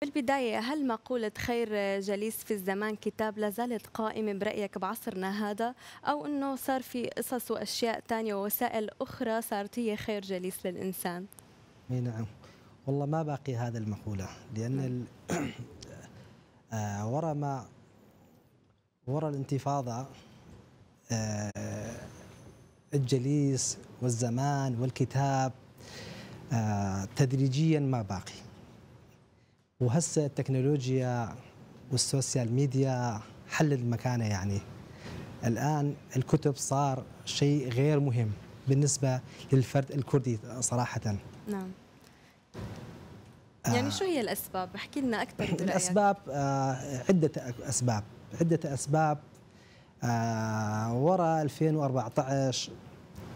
بالبداية هل مقولة خير جليس في الزمان كتاب لازالت قائمة برأيك بعصرنا هذا أو أنه صار في قصص وأشياء تانية ووسائل أخرى صارت هي خير جليس للإنسان اي نعم والله ما باقي هذا المقولة لأن نعم. آه ورا ما ورا الانتفاضة آه الجليس والزمان والكتاب آه تدريجيا ما باقي وهسه التكنولوجيا والسوشيال ميديا حلت مكانه يعني الان الكتب صار شيء غير مهم بالنسبه للفرد الكردي صراحه نعم آه. يعني شو هي الاسباب احكي لنا اكثر الاسباب آه عده اسباب عده اسباب آه وراء 2014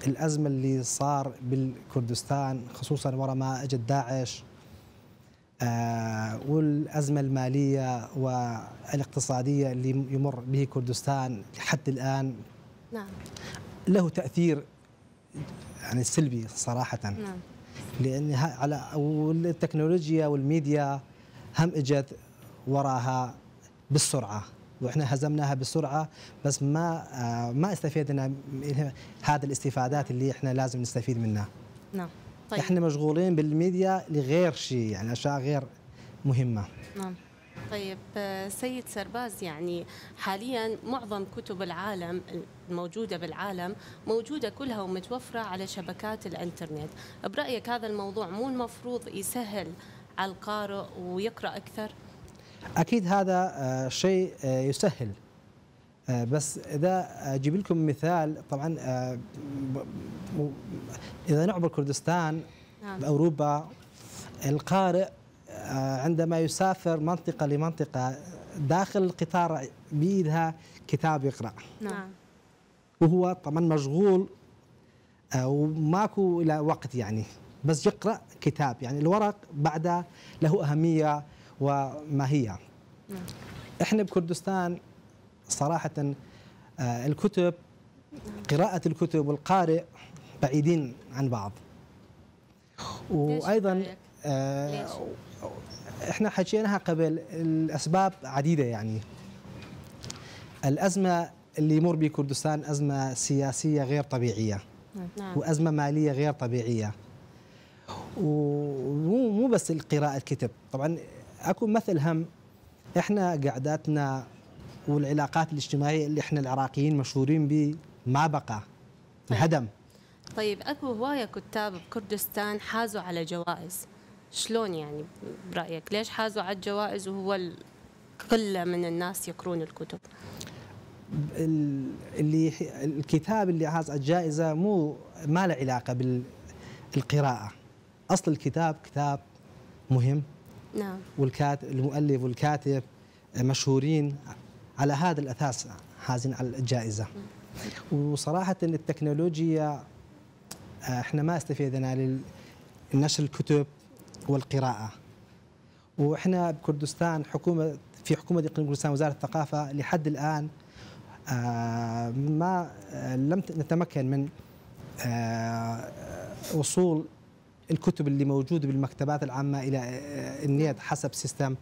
الازمه اللي صار بالكردستان خصوصا وراء ما اجت داعش آه، والأزمة المالية والاقتصادية اللي يمر به كردستان حتى الآن نعم. له تأثير يعني سلبي صراحة نعم. لأن على والتكنولوجيا والميديا هم إجت وراها بالسرعة واحنا هزمناها بسرعه بس ما آه، ما استفيدنا من هذه الاستفادات اللي احنا لازم نستفيد منها نعم طيب. احنا مشغولين بالميديا لغير شيء يعني اشياء غير مهمه نعم طيب آه، سيد سرباز يعني حاليا معظم كتب العالم الموجودة بالعالم موجودة كلها ومتوفرة على شبكات الانترنت برأيك هذا الموضوع مو المفروض يسهل على القارئ ويقرأ أكثر؟ أكيد هذا آه، شيء آه، يسهل آه، بس اذا اجيب لكم مثال طبعا آه، اذا نعبر كردستان نعم. باوروبا القارئ آه، عندما يسافر منطقه لمنطقه داخل القطار بايدها كتاب يقرا نعم, نعم. وهو طبعا مشغول وماكو الى وقت يعني بس يقرا كتاب يعني الورق بعده له اهميه وماهيه نعم. احنا بكردستان صراحة آه، الكتب قراءة الكتب والقارئ بعيدين عن بعض وأيضا آه، احنا حكيناها قبل الأسباب عديدة يعني الأزمة اللي يمر به كردستان أزمة سياسية غير طبيعية نعم. وأزمة مالية غير طبيعية ومو مو بس القراءة الكتب طبعا أكو مثل هم احنا قعداتنا والعلاقات الاجتماعيه اللي احنا العراقيين مشهورين به ما بقى طيب. انهدم طيب اكو هوايه كتاب بكردستان حازوا على جوائز شلون يعني برايك ليش حازوا على الجوائز وهو قله من الناس يقرون الكتب اللي الكتاب اللي حاز على الجائزه مو ما له علاقه بالقراءه اصل الكتاب كتاب مهم نعم والكاتب المؤلف والكاتب مشهورين على هذا الأساس حازن على الجائزة وصراحة التكنولوجيا آه، احنا ما استفيدنا لنشر الكتب والقراءة واحنا بكردستان حكومة في حكومة إقليم كردستان وزارة الثقافة لحد الآن آه، ما آه، لم نتمكن من وصول الكتب اللي موجوده بالمكتبات العامه الى النيت حسب سيستم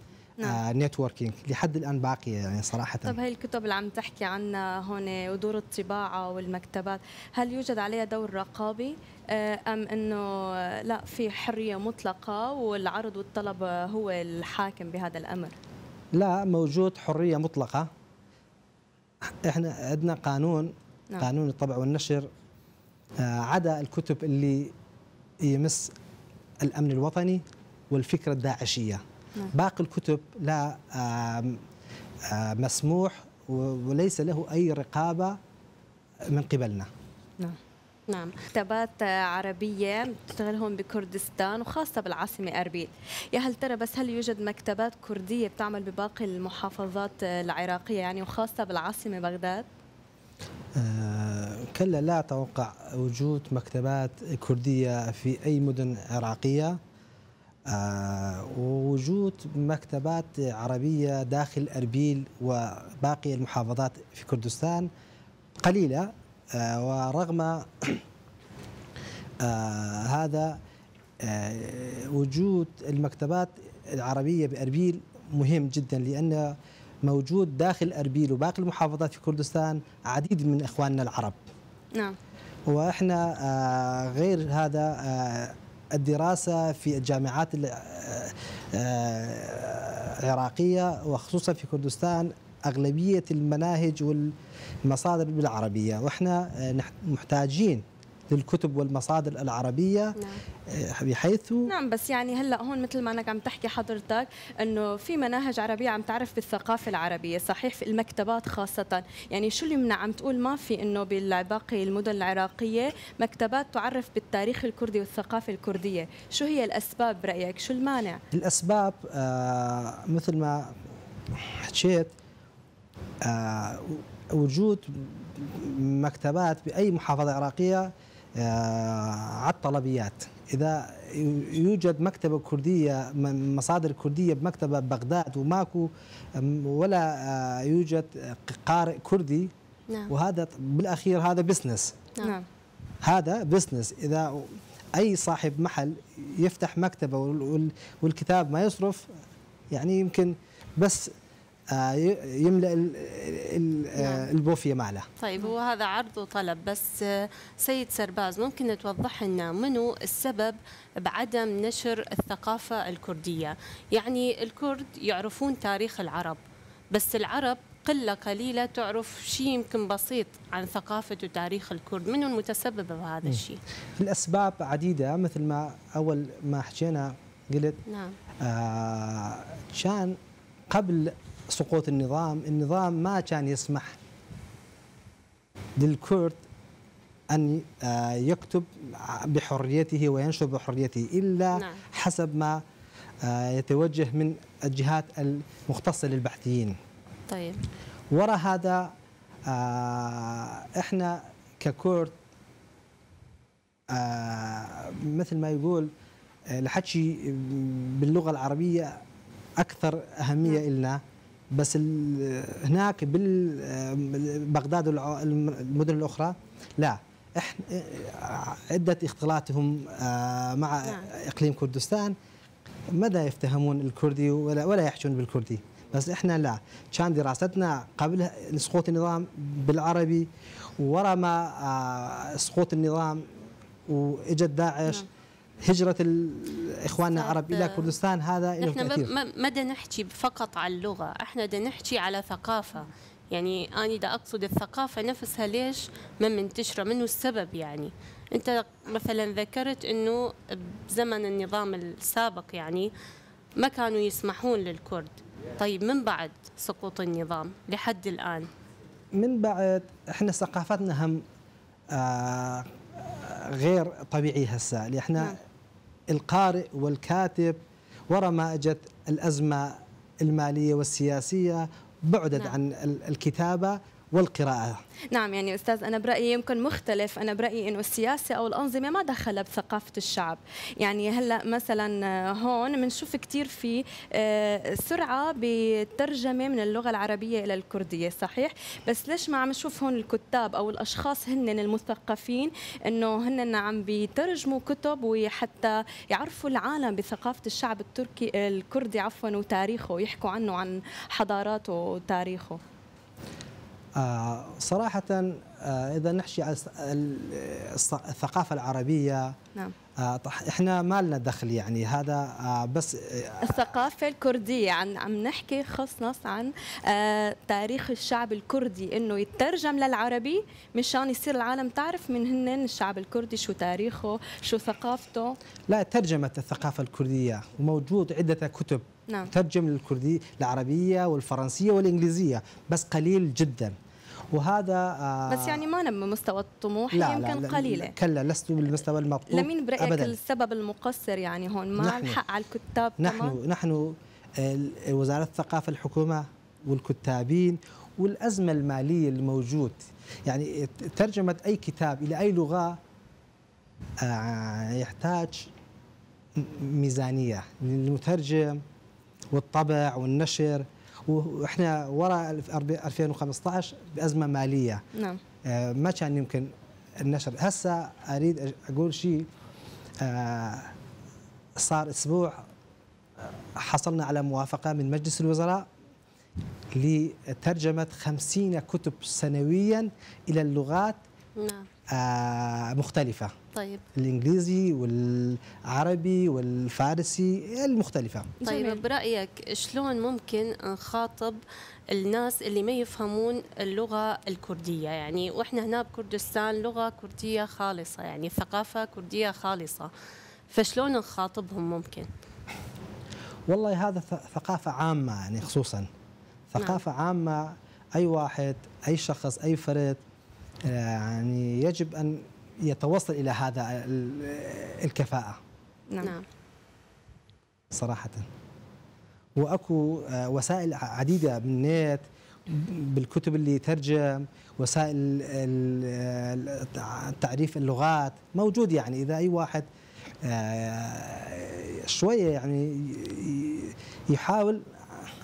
نتوركينج نعم. آه، لحد الان باقيه يعني صراحه طب هي الكتب اللي عم تحكي عنها هون ودور الطباعه والمكتبات هل يوجد عليها دور رقابي آه، ام انه لا في حريه مطلقه والعرض والطلب هو الحاكم بهذا الامر لا موجود حريه مطلقه احنا عندنا قانون نعم. قانون الطبع والنشر آه، عدا الكتب اللي يمس الامن الوطني والفكره الداعشيه نعم. باقي الكتب لا مسموح وليس له أي رقابة من قبلنا نعم نعم مكتبات عربية بتشتغل هون بكردستان وخاصة بالعاصمة أربيل يا هل ترى بس هل يوجد مكتبات كردية بتعمل بباقي المحافظات العراقية يعني وخاصة بالعاصمة بغداد؟ كلا لا أتوقع وجود مكتبات كردية في أي مدن عراقية آه، ووجود مكتبات عربية داخل أربيل وباقي المحافظات في كردستان قليلة آه، ورغم آه، هذا وجود المكتبات العربية بأربيل مهم جدا لأن موجود داخل أربيل وباقي المحافظات في كردستان عديد من إخواننا العرب نعم وإحنا غير هذا الدراسة في الجامعات آه، آه، العراقية وخصوصا في كردستان أغلبية المناهج والمصادر بالعربية وإحنا آه، محتاجين للكتب والمصادر العربية نعم. آه، بحيث نعم بس يعني هلا هون مثل ما انك عم تحكي حضرتك انه في مناهج عربية عم تعرف بالثقافة العربية صحيح في المكتبات خاصة يعني شو اللي يمنع عم تقول ما في انه بالباقي المدن العراقية مكتبات تعرف بالتاريخ الكردي والثقافة الكردية شو هي الأسباب برأيك شو المانع الأسباب آه مثل ما حكيت آه وجود مكتبات باي محافظه عراقيه آه، على الطلبيات اذا يوجد مكتبه كرديه مصادر كرديه بمكتبه بغداد وماكو ولا آه، يوجد قارئ كردي نعم. وهذا بالاخير هذا بزنس نعم. نعم. هذا بزنس اذا اي صاحب محل يفتح مكتبه والكتاب ما يصرف يعني يمكن بس آه، يملأ نعم. البوفيه ماله طيب هو هذا عرض وطلب بس آه، سيد سرباز ممكن توضح لنا منو السبب بعدم نشر الثقافه الكرديه يعني الكرد يعرفون تاريخ العرب بس العرب قلة قليلة تعرف شيء يمكن بسيط عن ثقافة وتاريخ الكرد من المتسبب بهذا الشيء الأسباب عديدة مثل ما أول ما حكينا قلت نعم آه كان قبل سقوط النظام النظام ما كان يسمح للكرد أن آه، يكتب بحريته وينشر بحريته إلا نعم. حسب ما آه، يتوجه من الجهات المختصة للبحثيين طيب وراء هذا آه، احنا ككرد مثل ما يقول الحكي باللغة العربية أكثر أهمية نعم. إلنا بس هناك بغداد والمدن الاخرى لا احنا عده اختلاطهم آه، مع نعم. اقليم كردستان ماذا يفتهمون الكردي ولا ولا يحجون بالكردي بس احنا لا كان دراستنا قبل سقوط النظام بالعربي ورا ما آه، سقوط النظام واجت داعش نعم. هجرة إخواننا العرب إلى كردستان هذا له نحن ما بدنا نحكي فقط على اللغة احنا بدنا نحكي على ثقافة يعني أنا دا أقصد الثقافة نفسها ليش ما من منتشرة منو السبب يعني أنت مثلا ذكرت أنه بزمن النظام السابق يعني ما كانوا يسمحون للكرد طيب من بعد سقوط النظام لحد الآن من بعد احنا ثقافتنا هم آه غير طبيعي هسه احنا نعم. القارئ والكاتب ورا ما أجت الأزمة المالية والسياسية بعدت نعم. عن الكتابة والقراءة نعم يعني أستاذ أنا برأيي يمكن مختلف أنا برأيي أنه السياسة أو الأنظمة ما دخلها بثقافة الشعب يعني هلأ مثلا هون بنشوف كثير في آه، سرعة بالترجمة من اللغة العربية إلى الكردية صحيح بس ليش ما عم نشوف هون الكتاب أو الأشخاص هن المثقفين أنه هن عم بيترجموا كتب وحتى يعرفوا العالم بثقافة الشعب التركي الكردي عفوا وتاريخه ويحكوا عنه عن حضاراته وتاريخه آه، صراحة آه، إذا نحشي على الثقافة العربية نعم آه، إحنا ما لنا دخل يعني هذا بس الثقافة الكردية عن يعني عم نحكي خص نص عن تاريخ الشعب الكردي إنه يترجم للعربي مشان يصير العالم تعرف من هن الشعب الكردي شو تاريخه شو ثقافته لا ترجمت الثقافة الكردية وموجود عدة كتب نعم. ترجم للكردي العربية والفرنسية والإنجليزية بس قليل جدا وهذا بس يعني ما نم مستوى الطموح لا يمكن لا قليله كلا لست بالمستوى المطلوب لمين برايك أبداً. السبب المقصر يعني هون ما نحن الحق على الكتاب نحن كمان؟ نحن وزاره الثقافه الحكومه والكتابين والازمه الماليه الموجود يعني ترجمه اي كتاب الى اي لغه آه، يحتاج ميزانيه للمترجم والطبع والنشر واحنا وراء 2015 بازمه ماليه نعم آه، ما كان يمكن النشر هسه اريد اقول شيء آه، صار اسبوع آه، حصلنا على موافقه من مجلس الوزراء لترجمه 50 كتب سنويا الى اللغات نعم آه، مختلفة طيب الإنجليزي والعربي والفارسي المختلفة طيب جميل. برأيك شلون ممكن نخاطب الناس اللي ما يفهمون اللغة الكردية يعني وإحنا هنا بكردستان لغة كردية خالصة يعني ثقافة كردية خالصة فشلون نخاطبهم ممكن والله هذا ثقافة عامة يعني خصوصا نعم. ثقافة نعم. عامة أي واحد أي شخص أي فرد يعني يجب أن يتوصل إلى هذا الكفاءة نعم. نعم صراحة واكو آه، وسائل عديده بالنت بالكتب اللي ترجم وسائل تعريف اللغات موجود يعني اذا اي واحد آه، شويه يعني يحاول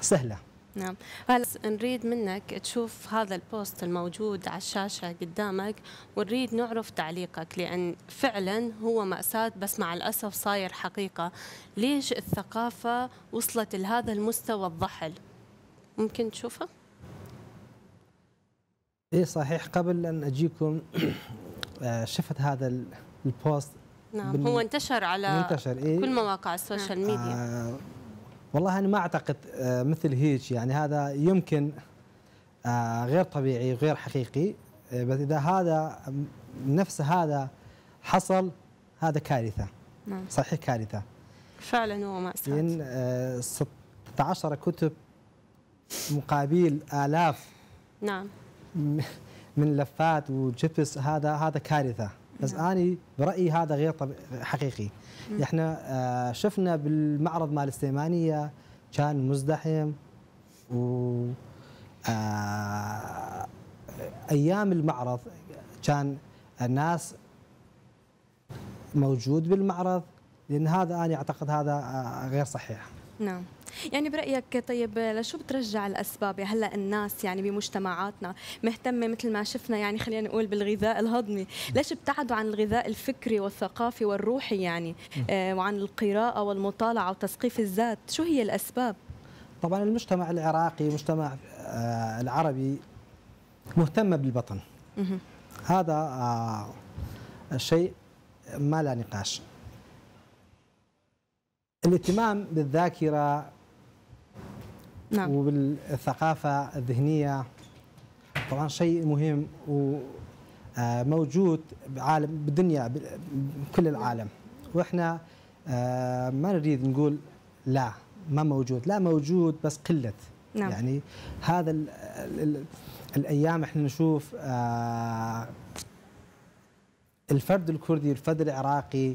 سهله نعم هلا نريد منك تشوف هذا البوست الموجود على الشاشة قدامك ونريد نعرف تعليقك لأن فعلا هو مأساة بس مع الأسف صاير حقيقة ليش الثقافة وصلت لهذا المستوى الضحل ممكن تشوفه؟ إيه صحيح قبل أن أجيكم آه، شفت هذا البوست نعم هو انتشر على منتشر إيه؟ كل مواقع السوشيال نعم. ميديا آه والله انا ما اعتقد آه، مثل هيك يعني هذا يمكن آه، غير طبيعي وغير حقيقي آه، بس اذا هذا نفس هذا حصل هذا كارثه نعم. صحيح كارثه فعلا هو مأساة لأن 16 كتب مقابل آلاف نعم من لفات وجبس هذا هذا كارثة بس نعم. أنا برأيي هذا غير طب... حقيقي مم. إحنا آه شفنا بالمعرض مال السليمانية كان مزدحم و آه أيام المعرض كان الناس موجود بالمعرض لأن هذا أنا أعتقد هذا آه، غير صحيح نعم يعني برايك طيب لشو بترجع الاسباب يعني هلا الناس يعني بمجتمعاتنا مهتمه مثل ما شفنا يعني خلينا نقول بالغذاء الهضمي ليش ابتعدوا عن الغذاء الفكري والثقافي والروحي يعني آه، وعن القراءه والمطالعه وتثقيف الذات شو هي الاسباب طبعا المجتمع العراقي المجتمع آه، العربي مهتم بالبطن هذا آه، شيء ما لا نقاش الاهتمام بالذاكره نعم. وبالثقافة الذهنية طبعا شيء مهم وموجود آه، بعالم بالدنيا بكل العالم واحنا آه، ما نريد نقول لا ما موجود لا موجود بس قلة نعم. يعني هذا الـ الـ الايام احنا نشوف آه، الفرد الكردي الفرد العراقي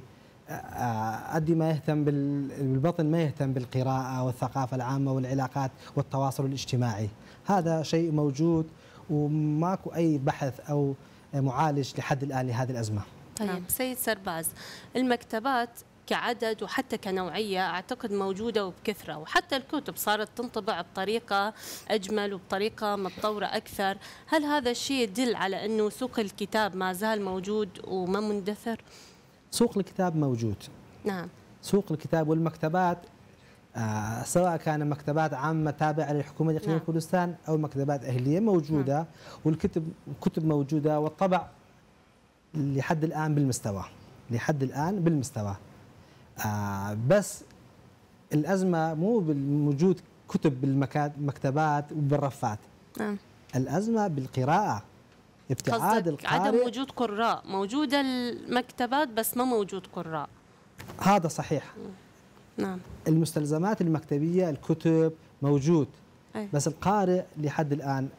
قد آه، ما يهتم بالبطن ما يهتم بالقراءة والثقافة العامة والعلاقات والتواصل الاجتماعي هذا شيء موجود وماكو أي بحث أو معالج لحد الآن لهذه الأزمة طيب نعم. سيد سرباز المكتبات كعدد وحتى كنوعية أعتقد موجودة وبكثرة وحتى الكتب صارت تنطبع بطريقة أجمل وبطريقة متطورة أكثر هل هذا الشيء يدل على أنه سوق الكتاب ما زال موجود وما مندثر؟ سوق الكتاب موجود نعم سوق الكتاب والمكتبات آه سواء كان مكتبات عامة تابعة للحكومة الإقليمية نعم. كردستان أو مكتبات أهلية نعم. موجودة نعم. والكتب كتب موجودة والطبع لحد الآن بالمستوى لحد الآن بالمستوى آه بس الأزمة مو بالوجود كتب بالمكتبات وبالرفات نعم. الأزمة بالقراءة ابتعاد القارئ عدم وجود قراء موجودة المكتبات بس ما موجود قراء هذا صحيح نعم المستلزمات المكتبية الكتب موجود أي. بس القارئ لحد الآن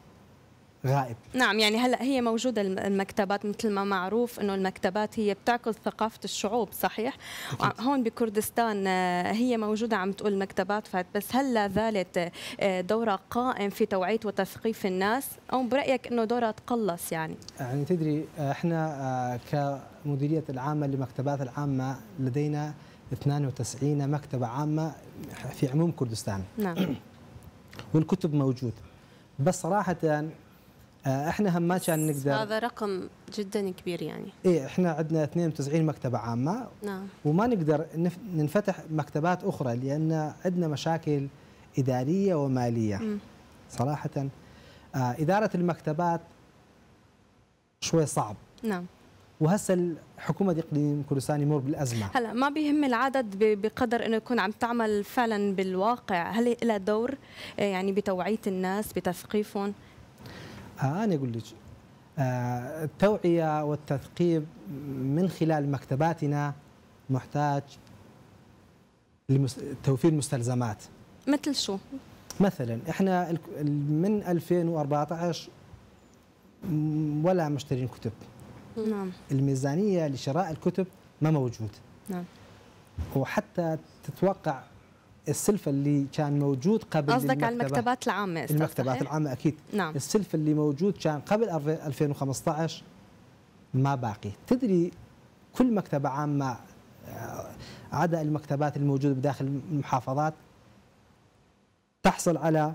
غائب نعم يعني هلا هي موجوده المكتبات مثل ما معروف انه المكتبات هي بتعكس ثقافه الشعوب صحيح آه، هون بكردستان آه، هي موجوده عم تقول مكتبات فات بس هل لا زالت آه، دورها قائم في توعيه وتثقيف الناس او برايك انه دورها تقلص يعني يعني تدري احنا كمديريه العامه للمكتبات العامه لدينا 92 مكتبه عامه في عموم كردستان نعم والكتب موجوده بس صراحه آه، احنا هم ما كان نقدر هذا رقم جدا كبير يعني اي احنا عندنا 92 مكتبه عامه نعم وما نقدر ننفتح مكتبات اخرى لان عندنا مشاكل اداريه وماليه م. صراحه آه اداره المكتبات شوي صعب نعم وهسه حكومة كل سنه يمر بالأزمة هلا ما بيهم العدد بقدر أنه يكون عم تعمل فعلا بالواقع هل لها دور آه، يعني بتوعية الناس بتثقيفهم انا اقول لك آه، التوعيه والتثقيف من خلال مكتباتنا محتاج لتوفير مستلزمات مثل شو؟ مثلا احنا من 2014 ولا مشترين كتب نعم الميزانيه لشراء الكتب ما موجود نعم وحتى تتوقع السلف اللي كان موجود قبل قصدك على المكتبات العامه استاذ المكتبات صحيح؟ العامه اكيد نعم. السلف اللي موجود كان قبل 2015 ما باقي تدري كل مكتبه عامه آه، عدا المكتبات الموجوده بداخل المحافظات تحصل على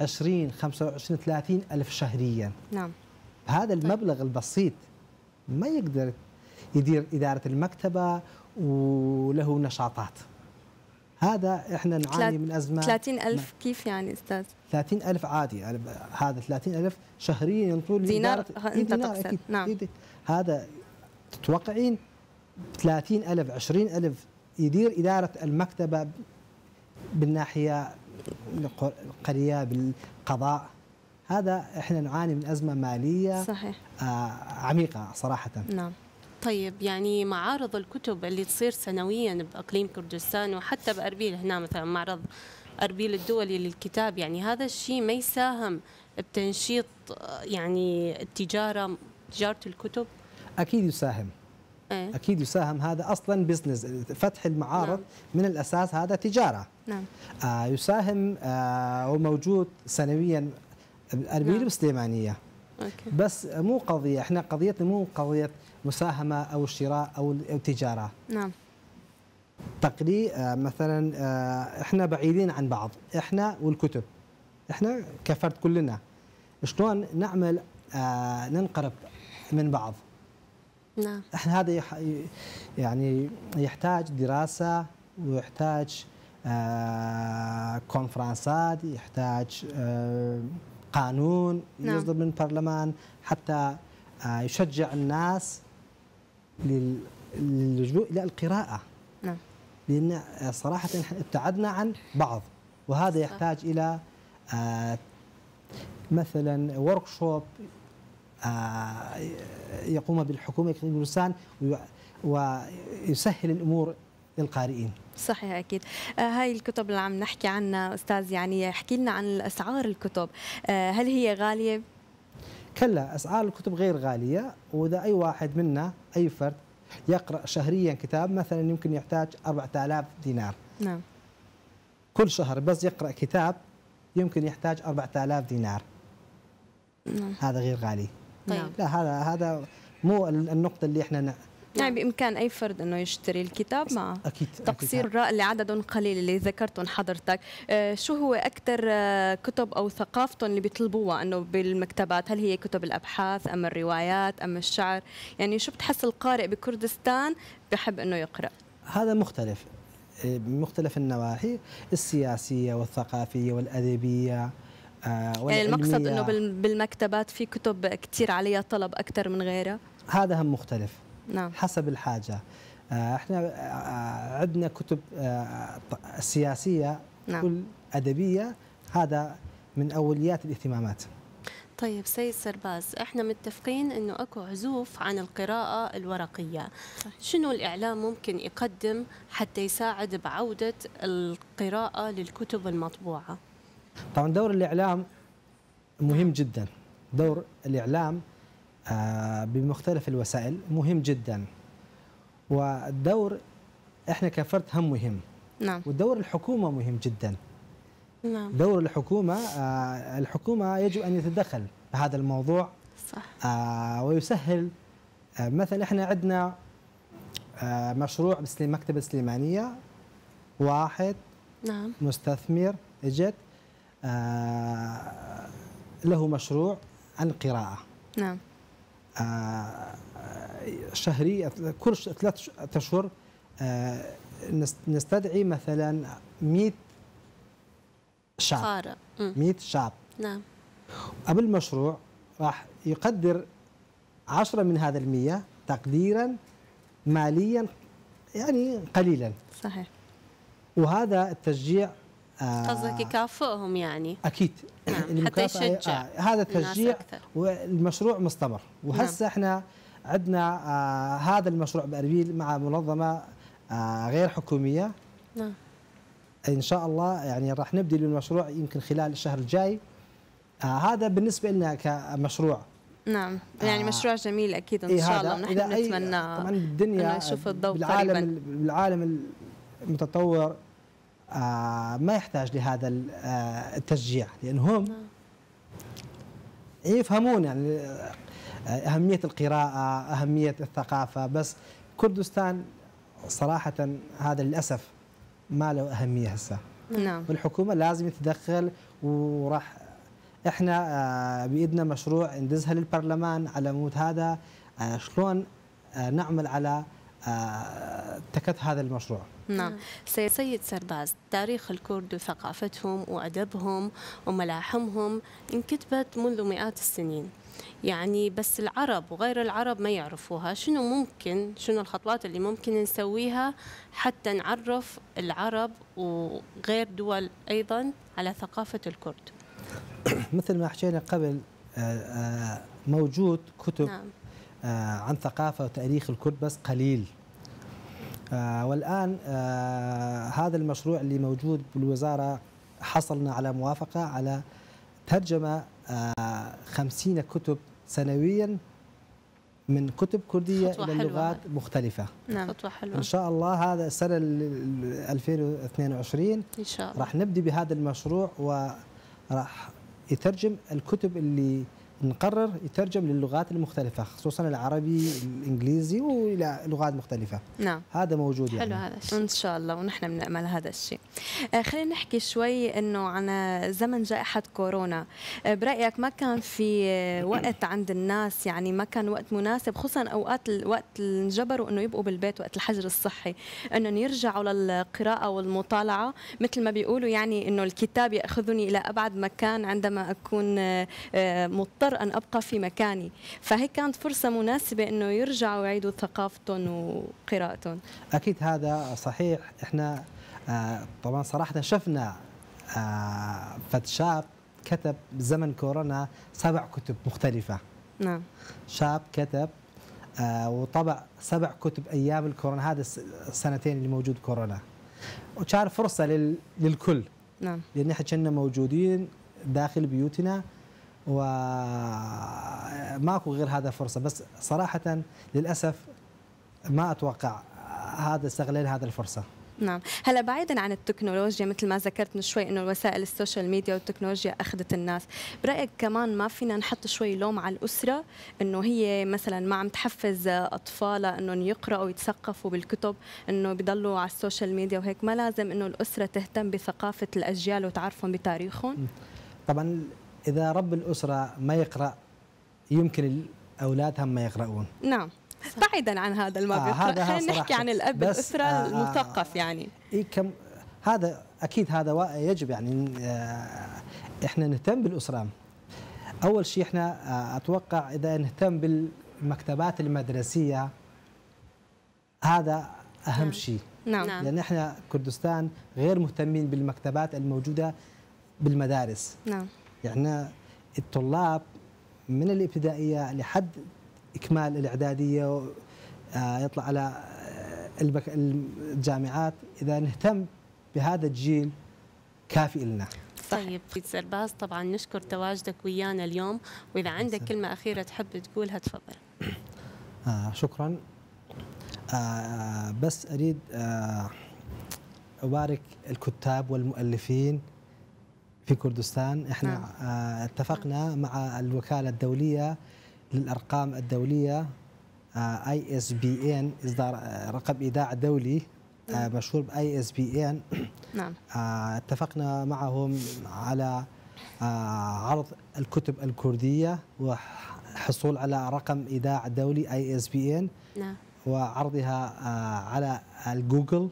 20 25 30 الف شهريا نعم هذا طيب. المبلغ البسيط ما يقدر يدير اداره المكتبه وله نشاطات هذا احنا نعاني من ازمه 30000 كيف يعني استاذ 30000 عادي يعني هذا 30000 شهريا ينطول دينار انت إيه، دينار تقصد نعم إيه، هذا تتوقعين 30000 20000 يدير اداره المكتبه بالناحيه القريه بالقضاء هذا احنا نعاني من ازمه ماليه صحيح. آه عميقه صراحه نعم طيب يعني معارض الكتب اللي تصير سنويا باقليم كردستان وحتى باربيل هنا مثلا معرض اربيل الدولي للكتاب يعني هذا الشيء ما يساهم بتنشيط يعني التجاره تجاره الكتب اكيد يساهم إيه؟ اكيد يساهم هذا اصلا بزنس فتح المعارض نعم. من الاساس هذا تجاره نعم آه يساهم آه وموجود سنويا اربيل نعم. بسليمانيه أوكي. بس مو قضيه احنا قضيتنا مو قضيه مساهمه او الشراء او التجاره نعم تقلي آه، مثلا آه، احنا بعيدين عن بعض احنا والكتب احنا كفرد كلنا شلون نعمل آه، ننقرب من بعض نعم احنا هذا يعني يحتاج دراسه ويحتاج كونفرانسات كونفرنسات يحتاج قانون نعم. يصدر من البرلمان حتى يشجع الناس للجوء إلى القراءة نعم لأن صراحة ابتعدنا عن بعض وهذا صح. يحتاج إلى آه، مثلا ورك شوب آه، يقوم بالحكومة بلسان ويسهل الأمور للقارئين صحيح اكيد آه، هاي الكتب اللي عم نحكي عنها استاذ يعني احكي لنا عن اسعار الكتب هل هي غاليه كلا اسعار الكتب غير غاليه واذا اي واحد منا اي فرد يقرا شهريا كتاب مثلا يمكن يحتاج 4000 دينار نعم كل شهر بس يقرا كتاب يمكن يحتاج 4000 دينار نعم. هذا غير غالي طيب. لا هذا هذا مو النقطه اللي احنا يعني بامكان اي فرد انه يشتري الكتاب مع أكيد. تقصير الراء لعدد قليل اللي ذكرتهم حضرتك آه، شو هو اكثر آه، كتب او ثقافتهم اللي بيطلبوها انه بالمكتبات هل هي كتب الابحاث ام الروايات ام الشعر يعني شو بتحس القارئ بكردستان بحب انه يقرا هذا مختلف آه، بمختلف النواحي السياسيه والثقافيه والادبيه آه يعني المقصد انه بالمكتبات في كتب كثير عليها طلب اكثر من غيرها هذا هم مختلف نعم. حسب الحاجة آه، احنا آه، آه، عندنا كتب سياسية نعم. أدبية هذا من أوليات الاهتمامات طيب سيد سرباز احنا متفقين انه اكو عزوف عن القراءة الورقية شنو الاعلام ممكن يقدم حتى يساعد بعودة القراءة للكتب المطبوعة طبعا دور الاعلام مهم نعم. جدا دور الاعلام آه، بمختلف الوسائل مهم جدا ودور احنا كفرد هم مهم نعم ودور الحكومه مهم جدا نعم دور الحكومه آه، الحكومه يجب ان يتدخل بهذا الموضوع صح آه، ويسهل مثلا احنا عندنا مشروع مكتبة السليمانية واحد نعم مستثمر اجت له مشروع عن القراءة نعم آه، شهري كل ثلاث أشهر آه، نستدعي مثلا 100 شعب قارئ 100 شعب نعم قبل المشروع راح يقدر 10 من هذا ال100 تقديرا ماليا يعني قليلا صحيح وهذا التشجيع قصدك آه، يكافئهم يعني اكيد نعم. حتى يشجع آه هذا التشجيع والمشروع مستمر وهسه نعم. احنا عندنا آه هذا المشروع باربيل مع منظمه آه غير حكوميه نعم ان شاء الله يعني راح نبدي بالمشروع يمكن خلال الشهر الجاي آه هذا بالنسبه لنا كمشروع نعم يعني آه مشروع جميل اكيد ان إيه شاء الله ونحن نتمنى طبعا الدنيا نشوف الضوء بالعالم قريبا. بالعالم المتطور آه، ما يحتاج لهذا آه، التشجيع لأن هم نعم. يفهمون يعني آه، أهمية القراءة أهمية الثقافة بس كردستان صراحة هذا للأسف ما له أهمية هسه نعم والحكومة لازم تتدخل وراح احنا بإيدنا مشروع ندزها للبرلمان على مود هذا شلون نعمل على تكت هذا المشروع نعم, نعم. سيد سرباز تاريخ الكرد وثقافتهم وأدبهم وملاحمهم انكتبت منذ مئات السنين يعني بس العرب وغير العرب ما يعرفوها شنو ممكن شنو الخطوات اللي ممكن نسويها حتى نعرف العرب وغير دول أيضا على ثقافة الكرد مثل ما حكينا قبل آه، آه، موجود كتب نعم. آه، عن ثقافة وتاريخ الكرد بس قليل آه، والآن آه، هذا المشروع اللي موجود بالوزارة حصلنا على موافقة على ترجمة 50 آه، كتب سنويا من كتب كردية إلى لغات مختلفة نعم. خطوة حلوة إن شاء الله هذا السنة 2022 إن شاء الله راح نبدي بهذا المشروع وراح يترجم الكتب اللي نقرر يترجم للغات المختلفة خصوصا العربي الإنجليزي وإلى لغات مختلفة نعم هذا موجود حلو يعني. هذا الشيء إن شاء الله ونحن بنأمل هذا الشيء آه، خلينا نحكي شوي إنه عن زمن جائحة كورونا آه، برأيك ما كان في آه، وقت عند الناس يعني ما كان وقت مناسب خصوصا أوقات الوقت اللي انجبروا إنه يبقوا بالبيت وقت الحجر الصحي إنهم يرجعوا للقراءة والمطالعة مثل ما بيقولوا يعني إنه الكتاب يأخذني إلى أبعد مكان عندما أكون مضطر مضطر ان ابقى في مكاني فهي كانت فرصه مناسبه انه يرجعوا يعيدوا ثقافتهم وقراءتهم اكيد هذا صحيح احنا آه، طبعا صراحه شفنا آه، فتشاب كتب زمن كورونا سبع كتب مختلفه نعم شاب كتب آه، وطبع سبع كتب ايام الكورونا هذا السنتين اللي موجود كورونا وكان فرصه للكل نعم لان احنا كنا موجودين داخل بيوتنا وماكو غير هذا فرصه بس صراحه للاسف ما اتوقع هذا استغلال هذا الفرصه نعم هلا بعيدا عن التكنولوجيا مثل ما ذكرت من شوي انه الوسائل السوشيال ميديا والتكنولوجيا اخذت الناس برايك كمان ما فينا نحط شوي لوم على الاسره انه هي مثلا ما عم تحفز اطفالها انهم يقراوا ويتثقفوا بالكتب انه بيضلوا على السوشيال ميديا وهيك ما لازم انه الاسره تهتم بثقافه الاجيال وتعرفهم بتاريخهم طبعا اذا رب الاسره ما يقرا يمكن الاولاد هم ما يقرؤون نعم بعيدا عن هذا ما آه هذا خلينا نحكي عن الاب الاسره آه المثقف يعني إيه كم هذا اكيد هذا يجب يعني آه احنا نهتم بالاسره اول شيء احنا آه اتوقع اذا نهتم بالمكتبات المدرسيه هذا اهم نعم. شيء نعم, نعم. لان احنا كردستان غير مهتمين بالمكتبات الموجوده بالمدارس نعم يعني الطلاب من الابتدائيه لحد اكمال الاعداديه آه، يطلع على آه، الجامعات اذا نهتم بهذا الجيل كافي لنا طيب في سرباز طبعا نشكر تواجدك ويانا اليوم واذا عندك كلمه اخيره تحب تقولها تفضل آه شكرا آه بس اريد آه ابارك الكتاب والمؤلفين في كردستان احنا نعم. آه، اتفقنا مع الوكاله الدوليه للارقام الدوليه اي اس بي ان اصدار آه، رقم ايداع دولي آه، نعم. مشهور باي اس بي ان نعم اتفقنا معهم على عرض الكتب الكرديه وحصول على رقم ايداع دولي اي اس بي ان نعم وعرضها على الجوجل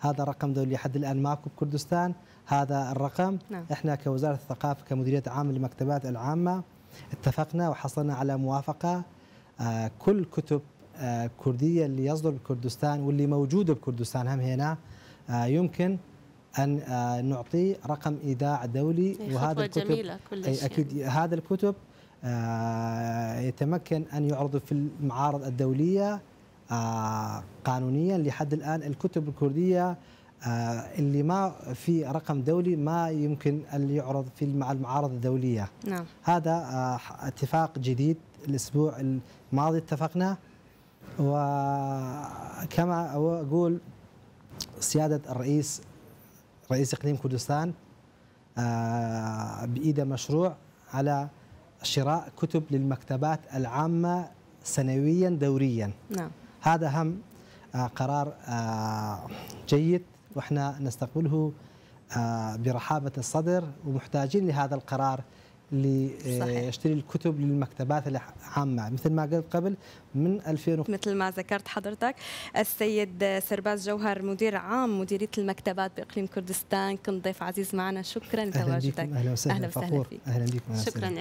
هذا رقم دولي لحد الان ماكو بكردستان هذا الرقم نعم. احنا كوزاره الثقافه كمديريه عام للمكتبات العامه اتفقنا وحصلنا على موافقه آه كل كتب آه كرديه اللي يصدر بكردستان واللي موجوده بكردستان هم هنا آه يمكن ان آه نعطي رقم ايداع دولي وهذا الكتب جميلة كلش اكيد يعني. هذا الكتب آه يتمكن ان يعرض في المعارض الدوليه آه قانونيا لحد الان الكتب الكرديه آه، اللي ما في رقم دولي ما يمكن اللي يعرض في المعارض الدوليه نعم. هذا آه، اتفاق جديد الاسبوع الماضي اتفقنا وكما اقول سياده الرئيس رئيس اقليم كردستان آه، بايده مشروع على شراء كتب للمكتبات العامه سنويا دوريا نعم. هذا هم قرار جيد واحنا نستقبله آه، برحابه الصدر ومحتاجين لهذا القرار لاشتري آه، الكتب للمكتبات العامه مثل ما قلت قبل من 2000 مثل ما ذكرت حضرتك السيد سرباز جوهر مدير عام مديريه المكتبات باقليم كردستان كنت ضيف عزيز معنا شكرا لتواجدك اهلا وسهلا اهلا وسهلا فيك اهلا بكم شكرا